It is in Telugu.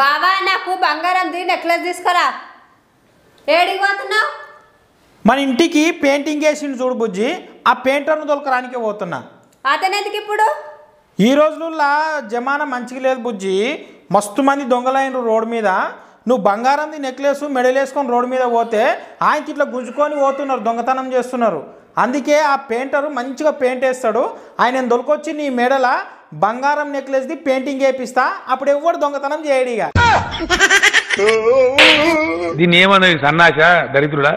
బాబా నాకు బంగారం బంగారంది నెక్లెస్ తీసుకురా ఏడికి పోతున్నావు మన ఇంటికి పెయింటింగ్ వేసిండు చూడు బుజ్జి ఆ పెయింటర్ను దొలకరానికే పోతున్నా అతనేదికి ఇప్పుడు ఈ రోజులలో జమానా మంచిగా లేదు బుజ్జి మస్తు మంది దొంగలైన రోడ్డు మీద నువ్వు బంగారంది నెక్లెస్ మెడల్ వేసుకొని రోడ్డు మీద పోతే ఆయన ఇట్లా గుంజుకొని పోతున్నారు దొంగతనం చేస్తున్నారు అందుకే ఆ పెయింటరు మంచిగా పెయింట్ వేస్తాడు ఆయన దొరికొచ్చి నీ మెడల బంగారం నెక్లెస్ది పెయింటింగ్ వేపిస్తా అప్పుడు ఎవడు దొంగతనం చేయడిగా దీన్ని ఏమన్నా సన్నాస దరిద్రుడా